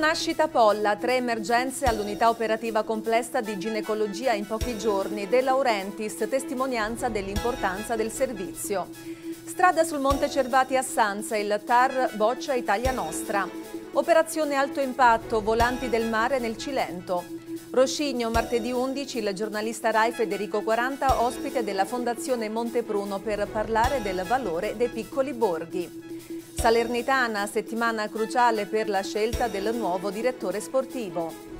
nascita Polla, tre emergenze all'unità operativa complessa di ginecologia in pochi giorni. De Laurentiis, testimonianza dell'importanza del servizio. Strada sul Monte Cervati a Sanza, il TAR boccia Italia Nostra. Operazione alto impatto, volanti del mare nel Cilento. Roscigno, martedì 11, il giornalista Rai Federico 40, ospite della Fondazione Montepruno per parlare del valore dei piccoli borghi. Salernitana, settimana cruciale per la scelta del nuovo direttore sportivo.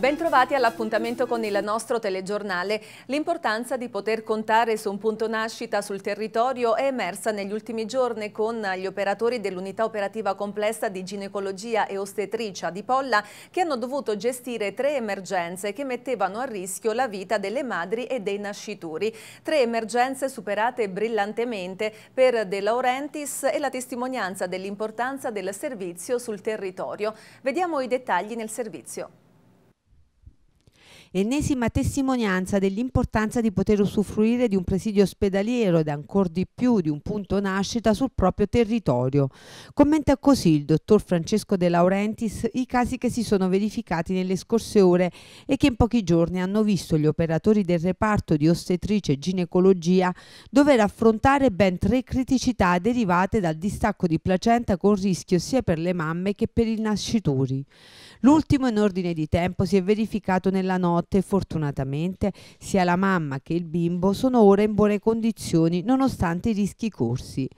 Bentrovati all'appuntamento con il nostro telegiornale. L'importanza di poter contare su un punto nascita sul territorio è emersa negli ultimi giorni con gli operatori dell'unità operativa complessa di ginecologia e ostetricia di Polla che hanno dovuto gestire tre emergenze che mettevano a rischio la vita delle madri e dei nascituri. Tre emergenze superate brillantemente per De Laurentiis e la testimonianza dell'importanza del servizio sul territorio. Vediamo i dettagli nel servizio ennesima testimonianza dell'importanza di poter usufruire di un presidio ospedaliero ed ancor di più di un punto nascita sul proprio territorio. Commenta così il dottor Francesco De Laurentiis i casi che si sono verificati nelle scorse ore e che in pochi giorni hanno visto gli operatori del reparto di ostetrice e ginecologia dover affrontare ben tre criticità derivate dal distacco di placenta con rischio sia per le mamme che per i nascituri. L'ultimo in ordine di tempo si è verificato nella notte notte, fortunatamente, sia la mamma che il bimbo sono ora in buone condizioni nonostante i rischi corsi.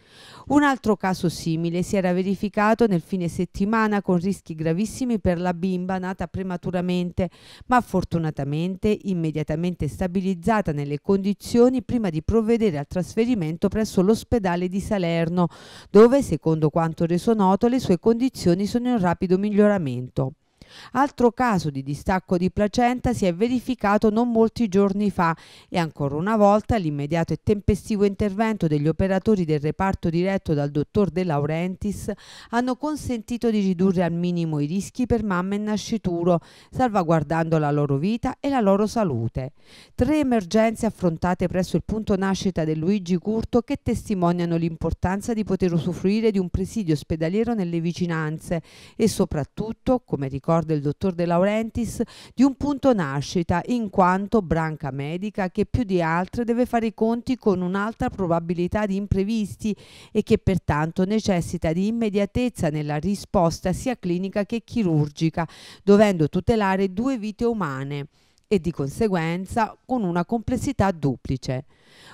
Un altro caso simile si era verificato nel fine settimana con rischi gravissimi per la bimba nata prematuramente, ma fortunatamente immediatamente stabilizzata nelle condizioni prima di provvedere al trasferimento presso l'ospedale di Salerno, dove, secondo quanto reso noto, le sue condizioni sono in rapido miglioramento. Altro caso di distacco di placenta si è verificato non molti giorni fa e ancora una volta l'immediato e tempestivo intervento degli operatori del reparto diretto dal dottor De Laurentiis hanno consentito di ridurre al minimo i rischi per mamma e nascituro, salvaguardando la loro vita e la loro salute. Tre emergenze affrontate presso il punto nascita del Luigi Curto che testimoniano l'importanza di poter usufruire di un presidio ospedaliero nelle vicinanze e soprattutto, come ricorda ricorda il dottor De Laurentiis, di un punto nascita in quanto branca medica che più di altre deve fare i conti con un'alta probabilità di imprevisti e che pertanto necessita di immediatezza nella risposta sia clinica che chirurgica, dovendo tutelare due vite umane e di conseguenza con una complessità duplice.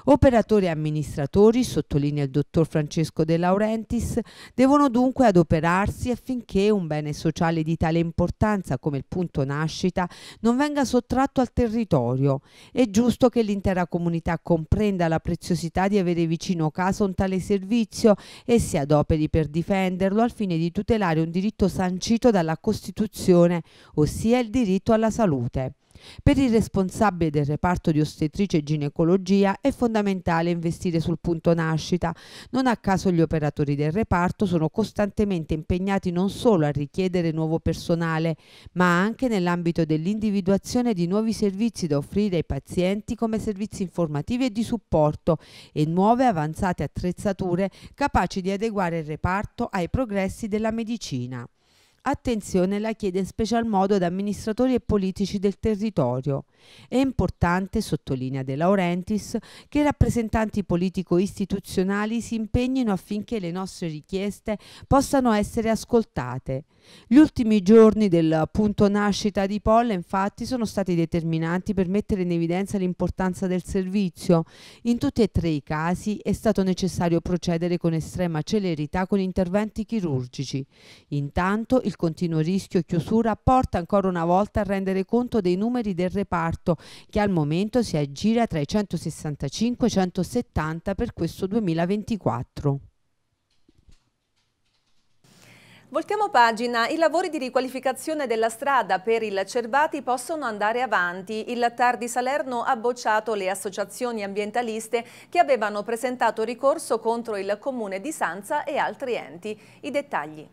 Operatori e amministratori, sottolinea il dottor Francesco De Laurentiis, devono dunque adoperarsi affinché un bene sociale di tale importanza come il punto nascita non venga sottratto al territorio. È giusto che l'intera comunità comprenda la preziosità di avere vicino casa un tale servizio e si adoperi per difenderlo al fine di tutelare un diritto sancito dalla Costituzione, ossia il diritto alla salute. Per il responsabile del reparto di ostetrice e ginecologia è fondamentale investire sul punto nascita. Non a caso gli operatori del reparto sono costantemente impegnati non solo a richiedere nuovo personale, ma anche nell'ambito dell'individuazione di nuovi servizi da offrire ai pazienti come servizi informativi e di supporto e nuove avanzate attrezzature capaci di adeguare il reparto ai progressi della medicina. Attenzione la chiede in special modo ad amministratori e politici del territorio. È importante, sottolinea De Laurentiis, che i rappresentanti politico-istituzionali si impegnino affinché le nostre richieste possano essere ascoltate. Gli ultimi giorni del punto nascita di Polla infatti sono stati determinanti per mettere in evidenza l'importanza del servizio. In tutti e tre i casi è stato necessario procedere con estrema celerità con interventi chirurgici. Intanto il continuo rischio chiusura porta ancora una volta a rendere conto dei numeri del reparto che al momento si aggira tra i 165 e i 170 per questo 2024. Voltiamo pagina, i lavori di riqualificazione della strada per il Cerbati possono andare avanti. Il TAR di Salerno ha bocciato le associazioni ambientaliste che avevano presentato ricorso contro il comune di Sanza e altri enti. I dettagli.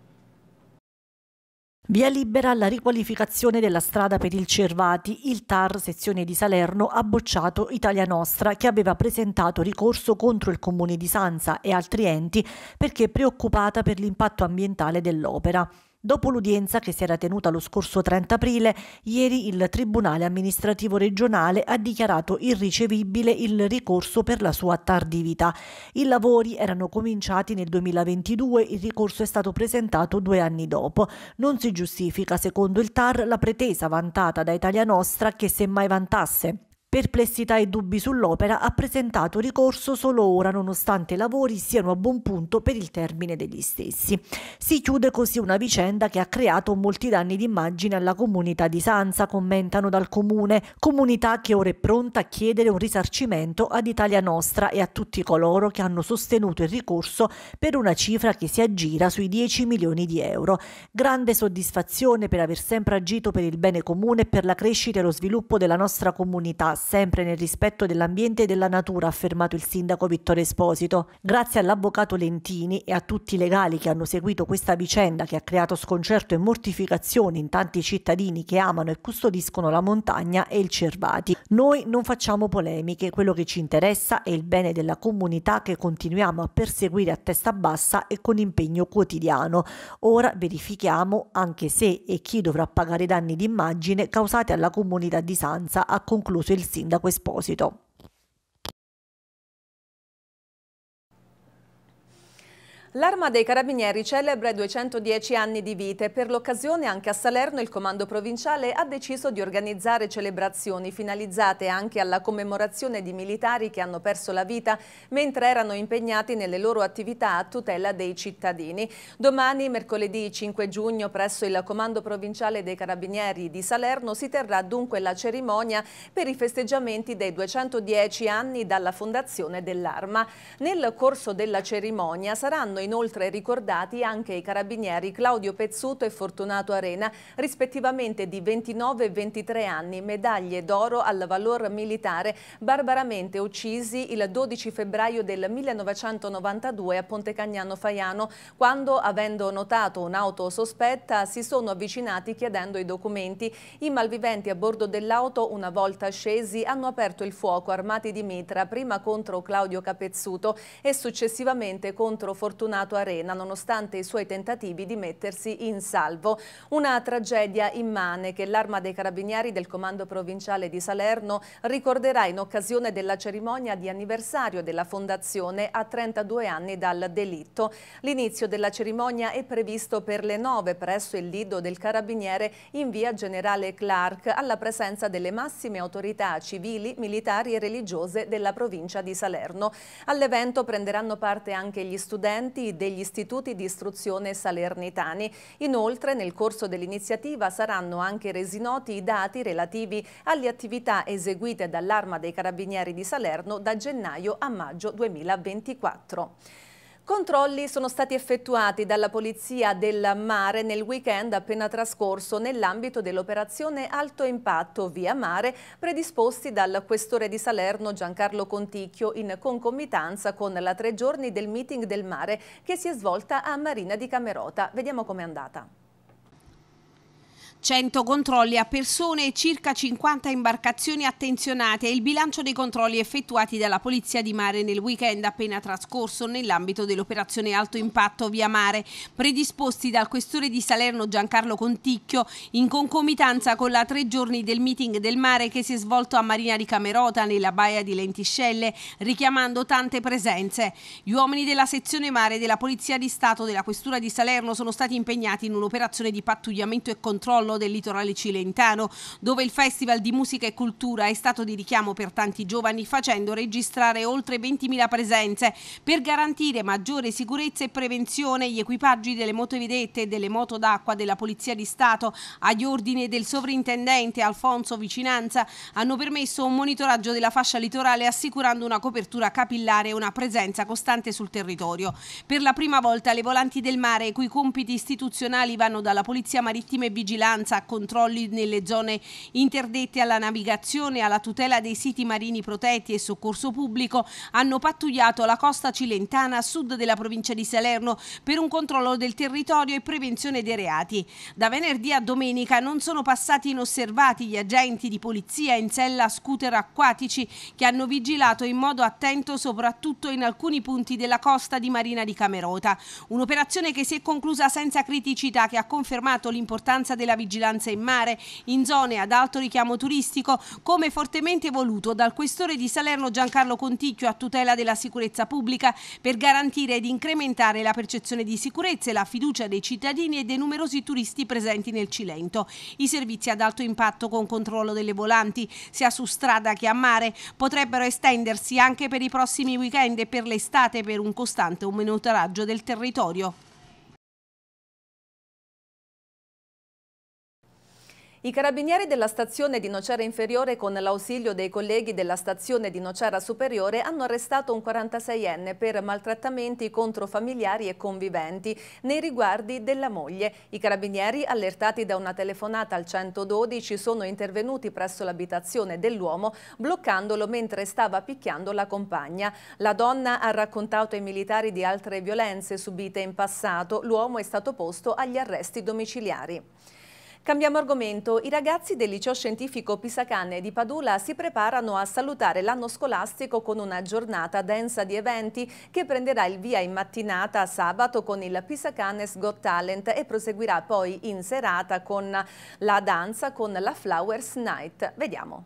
Via libera alla riqualificazione della strada per il Cervati, il TAR sezione di Salerno ha bocciato Italia Nostra che aveva presentato ricorso contro il comune di Sanza e altri enti perché preoccupata per l'impatto ambientale dell'opera. Dopo l'udienza che si era tenuta lo scorso 30 aprile, ieri il Tribunale amministrativo regionale ha dichiarato irricevibile il ricorso per la sua tardività. I lavori erano cominciati nel 2022, il ricorso è stato presentato due anni dopo. Non si giustifica, secondo il TAR, la pretesa vantata da Italia Nostra che semmai vantasse perplessità e dubbi sull'opera, ha presentato ricorso solo ora nonostante i lavori siano a buon punto per il termine degli stessi. Si chiude così una vicenda che ha creato molti danni d'immagine alla comunità di Sanza, commentano dal comune, comunità che ora è pronta a chiedere un risarcimento ad Italia Nostra e a tutti coloro che hanno sostenuto il ricorso per una cifra che si aggira sui 10 milioni di euro. Grande soddisfazione per aver sempre agito per il bene comune e per la crescita e lo sviluppo della nostra comunità sempre nel rispetto dell'ambiente e della natura, ha affermato il sindaco Vittorio Esposito. Grazie all'avvocato Lentini e a tutti i legali che hanno seguito questa vicenda che ha creato sconcerto e mortificazione in tanti cittadini che amano e custodiscono la montagna e il Cervati. Noi non facciamo polemiche, quello che ci interessa è il bene della comunità che continuiamo a perseguire a testa bassa e con impegno quotidiano. Ora verifichiamo anche se e chi dovrà pagare i danni d'immagine causati alla comunità di Sanza, ha concluso il sindaco sindaco Esposito. L'Arma dei Carabinieri celebra i 210 anni di vita e per l'occasione anche a Salerno il Comando Provinciale ha deciso di organizzare celebrazioni finalizzate anche alla commemorazione di militari che hanno perso la vita mentre erano impegnati nelle loro attività a tutela dei cittadini. Domani, mercoledì 5 giugno, presso il Comando Provinciale dei Carabinieri di Salerno si terrà dunque la cerimonia per i festeggiamenti dei 210 anni dalla fondazione dell'Arma. Nel corso della cerimonia saranno inoltre ricordati anche i carabinieri Claudio Pezzuto e Fortunato Arena, rispettivamente di 29 e 23 anni, medaglie d'oro al valor militare, barbaramente uccisi il 12 febbraio del 1992 a Ponte Cagnano Faiano, quando, avendo notato un'auto sospetta, si sono avvicinati chiedendo i documenti. I malviventi a bordo dell'auto, una volta scesi, hanno aperto il fuoco armati di mitra, prima contro Claudio Capezzuto e successivamente contro Fortunato abbandonato Arena nonostante i suoi tentativi di mettersi in salvo. Una tragedia immane che l'arma dei carabinieri del comando provinciale di Salerno ricorderà in occasione della cerimonia di anniversario della fondazione a 32 anni dal delitto. L'inizio della cerimonia è previsto per le 9 presso il lido del carabiniere in via Generale Clark alla presenza delle massime autorità civili, militari e religiose della provincia di Salerno. All'evento prenderanno parte anche gli studenti, degli istituti di istruzione salernitani. Inoltre nel corso dell'iniziativa saranno anche resi noti i dati relativi alle attività eseguite dall'Arma dei Carabinieri di Salerno da gennaio a maggio 2024. Controlli sono stati effettuati dalla Polizia del Mare nel weekend appena trascorso nell'ambito dell'operazione Alto Impatto Via Mare predisposti dal questore di Salerno Giancarlo Conticchio in concomitanza con la tre giorni del meeting del mare che si è svolta a Marina di Camerota. Vediamo com'è andata. 100 controlli a persone e circa 50 imbarcazioni attenzionate è il bilancio dei controlli effettuati dalla Polizia di Mare nel weekend appena trascorso nell'ambito dell'operazione Alto Impatto Via Mare, predisposti dal questore di Salerno Giancarlo Conticchio in concomitanza con la tre giorni del meeting del mare che si è svolto a Marina di Camerota nella baia di Lentiscelle, richiamando tante presenze. Gli uomini della sezione mare della Polizia di Stato della Questura di Salerno sono stati impegnati in un'operazione di pattugliamento e controllo solo del litorale cilentano, dove il Festival di Musica e Cultura è stato di richiamo per tanti giovani, facendo registrare oltre 20.000 presenze. Per garantire maggiore sicurezza e prevenzione, gli equipaggi delle motovedette e delle moto d'acqua della Polizia di Stato, agli ordini del sovrintendente Alfonso Vicinanza, hanno permesso un monitoraggio della fascia litorale assicurando una copertura capillare e una presenza costante sul territorio. Per la prima volta le volanti del mare, i cui compiti istituzionali vanno dalla Polizia Marittima e Vigilanza, vigilanza, controlli nelle zone interdette alla navigazione, alla tutela dei siti marini protetti e soccorso pubblico hanno pattugliato la costa cilentana a sud della provincia di Salerno per un controllo del territorio e prevenzione dei reati. Da venerdì a domenica non sono passati inosservati gli agenti di polizia in sella scooter acquatici che hanno vigilato in modo attento soprattutto in alcuni punti della costa di Marina di Camerota. Un'operazione che si è conclusa senza criticità che ha confermato l'importanza della vigilanza vigilanza in mare in zone ad alto richiamo turistico, come fortemente voluto dal questore di Salerno Giancarlo Conticchio a tutela della sicurezza pubblica per garantire ed incrementare la percezione di sicurezza e la fiducia dei cittadini e dei numerosi turisti presenti nel Cilento. I servizi ad alto impatto con controllo delle volanti, sia su strada che a mare, potrebbero estendersi anche per i prossimi weekend e per l'estate per un costante monitoraggio del territorio. I carabinieri della stazione di Nocera Inferiore con l'ausilio dei colleghi della stazione di Nocera Superiore hanno arrestato un 46enne per maltrattamenti contro familiari e conviventi nei riguardi della moglie. I carabinieri, allertati da una telefonata al 112, sono intervenuti presso l'abitazione dell'uomo bloccandolo mentre stava picchiando la compagna. La donna ha raccontato ai militari di altre violenze subite in passato. L'uomo è stato posto agli arresti domiciliari. Cambiamo argomento. I ragazzi del liceo scientifico Pisacanne di Padula si preparano a salutare l'anno scolastico con una giornata densa di eventi che prenderà il via in mattinata sabato con il Pisacannes Got Talent e proseguirà poi in serata con la danza con la Flowers Night. Vediamo.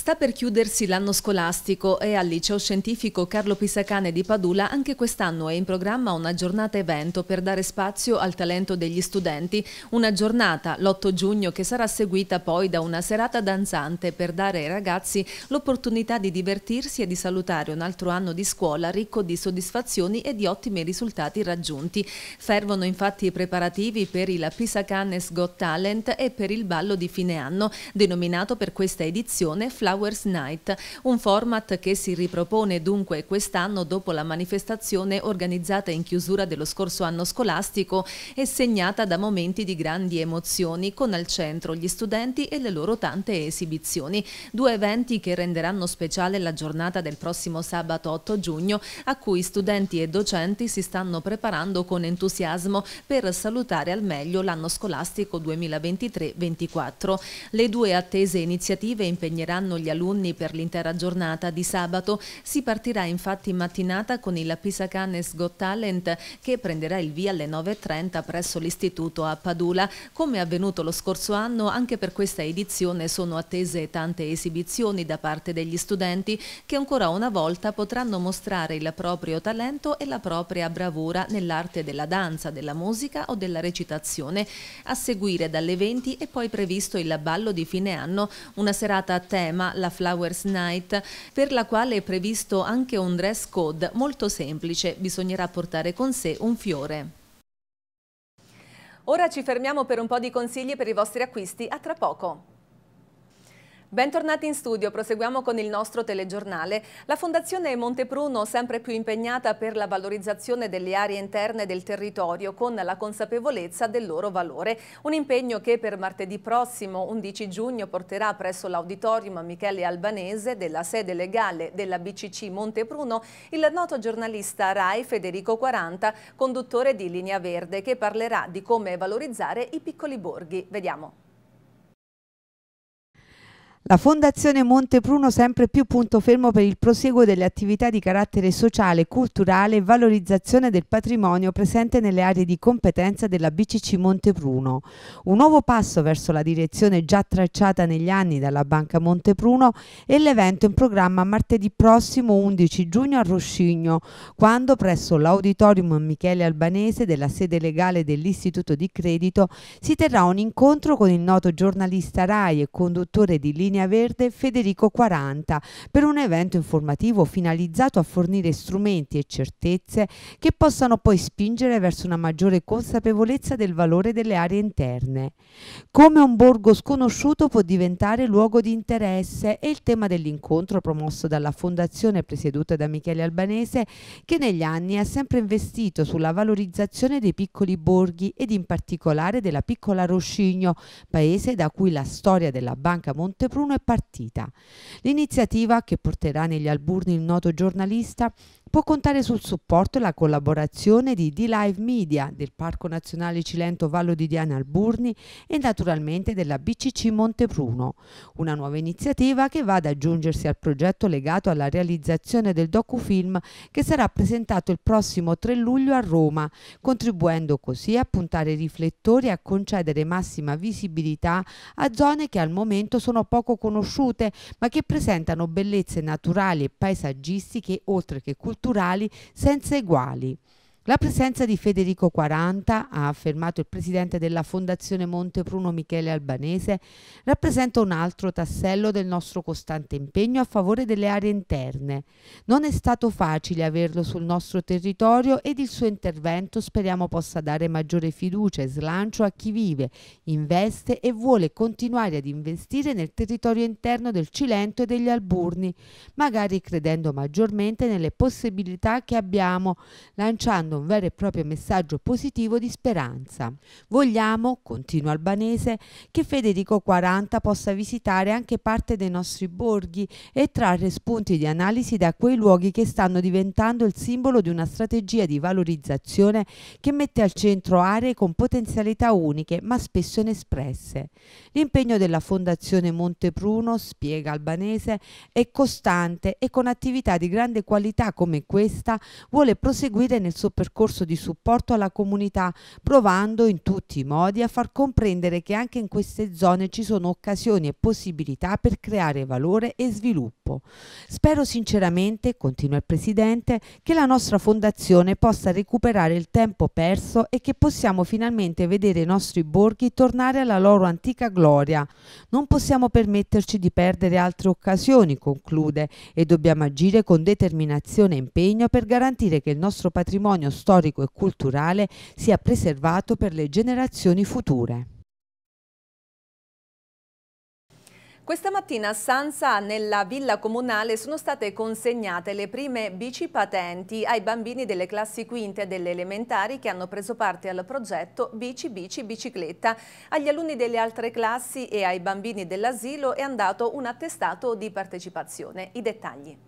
Sta per chiudersi l'anno scolastico e al liceo scientifico Carlo Pisacane di Padula anche quest'anno è in programma una giornata evento per dare spazio al talento degli studenti, una giornata l'8 giugno che sarà seguita poi da una serata danzante per dare ai ragazzi l'opportunità di divertirsi e di salutare un altro anno di scuola ricco di soddisfazioni e di ottimi risultati raggiunti. Fervono infatti i preparativi per il Pisacanes Got Talent e per il ballo di fine anno, denominato per questa edizione Flash Flowers Night, un format che si ripropone dunque quest'anno dopo la manifestazione organizzata in chiusura dello scorso anno scolastico e segnata da momenti di grandi emozioni con al centro gli studenti e le loro tante esibizioni. Due eventi che renderanno speciale la giornata del prossimo sabato 8 giugno a cui studenti e docenti si stanno preparando con entusiasmo per salutare al meglio l'anno scolastico 2023-24. Le due attese iniziative impegneranno gli gli alunni per l'intera giornata di sabato. Si partirà infatti in mattinata con il Pisacanes Got Talent che prenderà il via alle 9.30 presso l'istituto a Padula. Come avvenuto lo scorso anno, anche per questa edizione sono attese tante esibizioni da parte degli studenti che ancora una volta potranno mostrare il proprio talento e la propria bravura nell'arte della danza, della musica o della recitazione. A seguire dalle 20 è poi previsto il ballo di fine anno, una serata a tema la Flowers Night, per la quale è previsto anche un dress code molto semplice, bisognerà portare con sé un fiore. Ora ci fermiamo per un po' di consigli per i vostri acquisti, a tra poco. Bentornati in studio, proseguiamo con il nostro telegiornale. La Fondazione Montepruno sempre più impegnata per la valorizzazione delle aree interne del territorio con la consapevolezza del loro valore. Un impegno che per martedì prossimo 11 giugno porterà presso l'auditorium Michele Albanese della sede legale della BCC Montepruno il noto giornalista RAI Federico 40, conduttore di Linea Verde, che parlerà di come valorizzare i piccoli borghi. Vediamo. La Fondazione Monte Pruno sempre più punto fermo per il proseguo delle attività di carattere sociale, culturale e valorizzazione del patrimonio presente nelle aree di competenza della BCC Monte Pruno. Un nuovo passo verso la direzione già tracciata negli anni dalla Banca Monte Pruno e l'evento in programma martedì prossimo 11 giugno a Roscigno, quando presso l'Auditorium Michele Albanese della sede legale dell'Istituto di Credito si terrà un incontro con il noto giornalista RAI e conduttore di Lì linea verde Federico 40 per un evento informativo finalizzato a fornire strumenti e certezze che possano poi spingere verso una maggiore consapevolezza del valore delle aree interne. Come un borgo sconosciuto può diventare luogo di interesse è il tema dell'incontro promosso dalla Fondazione presieduta da Michele Albanese che negli anni ha sempre investito sulla valorizzazione dei piccoli borghi ed in particolare della piccola Roscigno, paese da cui la storia della Banca Montepru Bruno è partita. L'iniziativa, che porterà negli alburni il noto giornalista, può contare sul supporto e la collaborazione di D-Live Media, del Parco Nazionale Cilento Vallo di Diana Alburni e naturalmente della BCC Montepruno, una nuova iniziativa che va ad aggiungersi al progetto legato alla realizzazione del docufilm che sarà presentato il prossimo 3 luglio a Roma, contribuendo così a puntare riflettori e a concedere massima visibilità a zone che al momento sono poco conosciute ma che presentano bellezze naturali e paesaggistiche oltre che culturali culturali senza eguali. La presenza di Federico 40, ha affermato il presidente della Fondazione Monte Pruno Michele Albanese, rappresenta un altro tassello del nostro costante impegno a favore delle aree interne. Non è stato facile averlo sul nostro territorio ed il suo intervento speriamo possa dare maggiore fiducia e slancio a chi vive, investe e vuole continuare ad investire nel territorio interno del Cilento e degli Alburni, magari credendo maggiormente nelle possibilità che abbiamo, lanciando un vero e proprio messaggio positivo di speranza. Vogliamo, continua Albanese, che Federico 40 possa visitare anche parte dei nostri borghi e trarre spunti di analisi da quei luoghi che stanno diventando il simbolo di una strategia di valorizzazione che mette al centro aree con potenzialità uniche ma spesso inespresse. L'impegno della Fondazione Montepruno, spiega Albanese, è costante e con attività di grande qualità come questa vuole proseguire nel suo percorso di supporto alla comunità, provando in tutti i modi a far comprendere che anche in queste zone ci sono occasioni e possibilità per creare valore e sviluppo. Spero sinceramente, continua il Presidente, che la nostra Fondazione possa recuperare il tempo perso e che possiamo finalmente vedere i nostri borghi tornare alla loro antica gloria. Non possiamo permetterci di perdere altre occasioni, conclude, e dobbiamo agire con determinazione e impegno per garantire che il nostro patrimonio patrimonio storico e culturale sia preservato per le generazioni future. Questa mattina a Sansa, nella villa comunale, sono state consegnate le prime bici patenti ai bambini delle classi quinte e delle elementari che hanno preso parte al progetto Bici Bici Bicicletta. Agli alunni delle altre classi e ai bambini dell'asilo è andato un attestato di partecipazione. I dettagli.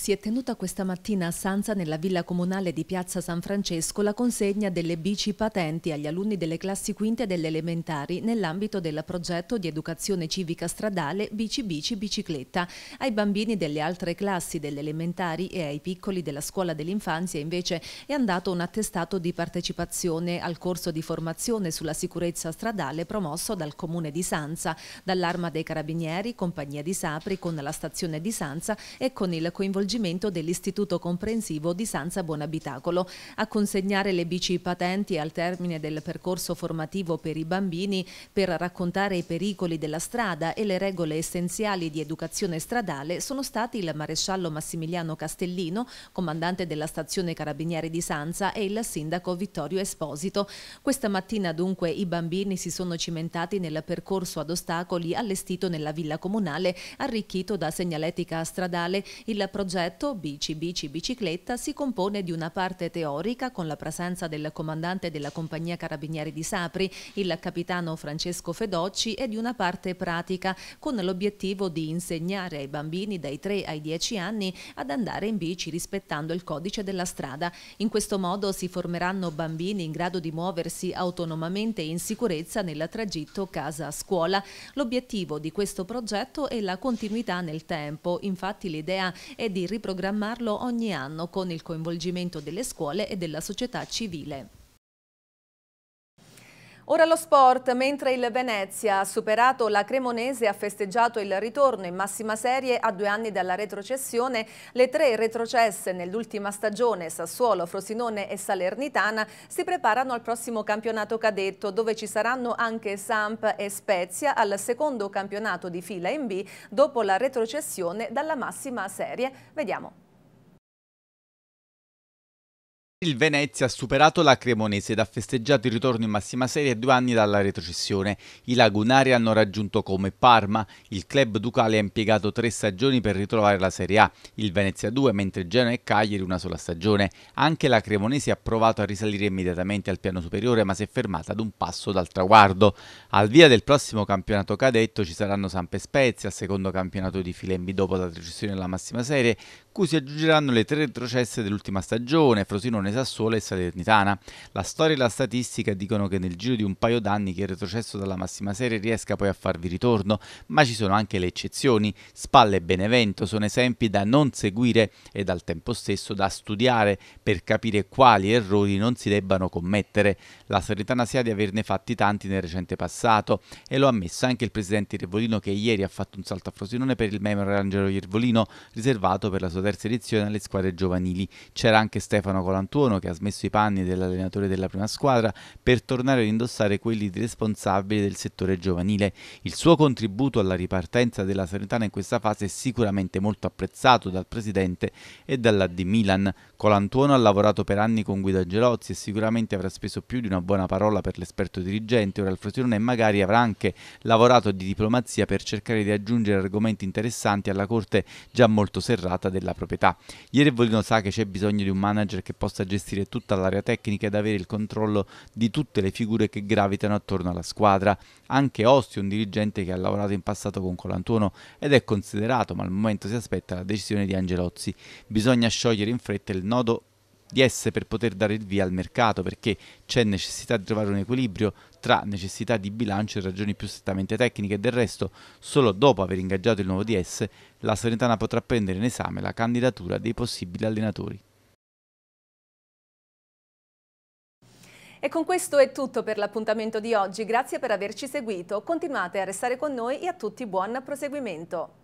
Si è tenuta questa mattina a Sanza, nella villa comunale di Piazza San Francesco, la consegna delle bici patenti agli alunni delle classi quinte delle elementari nell'ambito del progetto di educazione civica stradale Bici Bici Bicicletta. Ai bambini delle altre classi delle elementari e ai piccoli della scuola dell'infanzia invece è andato un attestato di partecipazione al corso di formazione sulla sicurezza stradale promosso dal comune di Sanza, dall'Arma dei Carabinieri, Compagnia di Sapri, con la stazione di Sanza e con il coinvolgimento coinvolgimento dell'Istituto Comprensivo di Sanza Buonabitacolo. A consegnare le bici patenti al termine del percorso formativo per i bambini per raccontare i pericoli della strada e le regole essenziali di educazione stradale sono stati il maresciallo Massimiliano Castellino, comandante della stazione Carabinieri di Sanza e il sindaco Vittorio Esposito. Questa mattina dunque i bambini si sono cimentati nel percorso ad ostacoli allestito nella villa comunale, arricchito da segnaletica stradale, il progetto progetto Bici Bici Bicicletta si compone di una parte teorica con la presenza del comandante della compagnia carabinieri di Sapri, il capitano Francesco Fedocci e di una parte pratica con l'obiettivo di insegnare ai bambini dai 3 ai 10 anni ad andare in bici rispettando il codice della strada. In questo modo si formeranno bambini in grado di muoversi autonomamente e in sicurezza nel tragitto casa-scuola. L'obiettivo di questo progetto è la continuità nel tempo, infatti l'idea è di riprogrammarlo ogni anno con il coinvolgimento delle scuole e della società civile. Ora lo sport, mentre il Venezia ha superato la Cremonese e ha festeggiato il ritorno in massima serie a due anni dalla retrocessione, le tre retrocesse nell'ultima stagione Sassuolo, Frosinone e Salernitana si preparano al prossimo campionato cadetto dove ci saranno anche Samp e Spezia al secondo campionato di fila in B dopo la retrocessione dalla massima serie. Vediamo. Il Venezia ha superato la Cremonese ed ha festeggiato il ritorno in massima serie a due anni dalla retrocessione. I lagunari hanno raggiunto come Parma. Il club ducale ha impiegato tre stagioni per ritrovare la Serie A, il Venezia 2, mentre Genoa e Cagliari una sola stagione. Anche la Cremonese ha provato a risalire immediatamente al piano superiore, ma si è fermata ad un passo dal traguardo. Al via del prossimo campionato cadetto ci saranno Sampe Spezia, secondo campionato di Filembi dopo la retrocessione alla massima serie, cui si aggiungeranno le tre retrocesse dell'ultima stagione, Frosinone Simone Sassuolo e Salernitana. La storia e la statistica dicono che nel giro di un paio d'anni che è retrocesso dalla massima serie riesca poi a farvi ritorno, ma ci sono anche le eccezioni. Spalle e Benevento sono esempi da non seguire e al tempo stesso da studiare per capire quali errori non si debbano commettere. La Salernitana si ha di averne fatti tanti nel recente passato e lo ha ammesso anche il presidente Irvolino che ieri ha fatto un salto a Frosinone per il Memorial Angelo Irvolino riservato per la sua terza edizione alle squadre giovanili. C'era anche Stefano Colantuono Voltuono che ha smesso i panni dell'allenatore della prima squadra per tornare ad indossare quelli di responsabile del settore giovanile. Il suo contributo alla ripartenza della Salernitana in questa fase è sicuramente molto apprezzato dal presidente e dalla D Milan. Colantuono ha lavorato per anni con Guido Angelozzi e sicuramente avrà speso più di una buona parola per l'esperto dirigente, ora il Frosinone magari avrà anche lavorato di diplomazia per cercare di aggiungere argomenti interessanti alla corte già molto serrata della proprietà. Ieri Volino sa che c'è bisogno di un manager che possa gestire tutta l'area tecnica ed avere il controllo di tutte le figure che gravitano attorno alla squadra. Anche Osti, un dirigente che ha lavorato in passato con Colantuono ed è considerato, ma al momento si aspetta la decisione di Angelozzi. Bisogna sciogliere in fretta il nodo di esse per poter dare il via al mercato perché c'è necessità di trovare un equilibrio tra necessità di bilancio e ragioni più strettamente tecniche del resto solo dopo aver ingaggiato il nuovo DS la Salernitana potrà prendere in esame la candidatura dei possibili allenatori. E con questo è tutto per l'appuntamento di oggi, grazie per averci seguito, continuate a restare con noi e a tutti buon proseguimento.